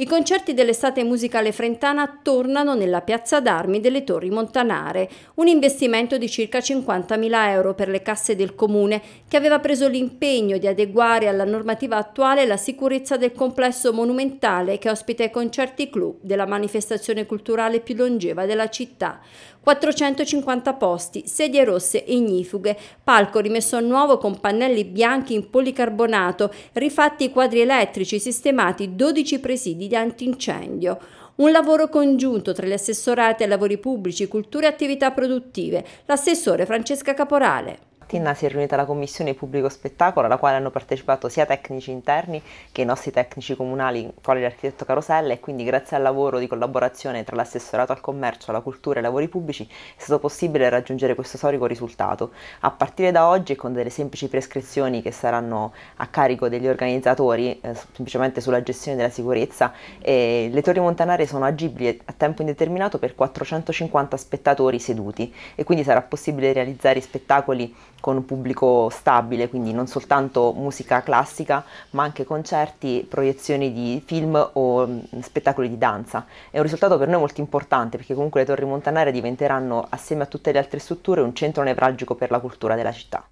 I concerti dell'estate musicale frentana tornano nella piazza d'armi delle Torri Montanare, un investimento di circa 50.000 euro per le casse del comune che aveva preso l'impegno di adeguare alla normativa attuale la sicurezza del complesso monumentale che ospita i concerti club della manifestazione culturale più longeva della città. 450 posti, sedie rosse e ignifughe, palco rimesso a nuovo con pannelli bianchi in policarbonato, rifatti i quadri elettrici, sistemati 12 presidi di antincendio. Un lavoro congiunto tra gli assessorati ai lavori pubblici, cultura e attività produttive, l'assessore Francesca Caporale mattina si è riunita la commissione pubblico spettacolo alla quale hanno partecipato sia tecnici interni che i nostri tecnici comunali, quali l'architetto Carosella, e quindi grazie al lavoro di collaborazione tra l'assessorato al commercio, alla cultura e ai lavori pubblici è stato possibile raggiungere questo storico risultato. A partire da oggi con delle semplici prescrizioni che saranno a carico degli organizzatori, eh, semplicemente sulla gestione della sicurezza, eh, le torri montanare sono agibili a tempo indeterminato per 450 spettatori seduti e quindi sarà possibile realizzare spettacoli con un pubblico stabile, quindi non soltanto musica classica, ma anche concerti, proiezioni di film o mh, mm, spettacoli di danza. È un risultato per noi molto importante perché comunque le Torri Montanare diventeranno, assieme a tutte le altre strutture, un centro nevralgico per la cultura della città.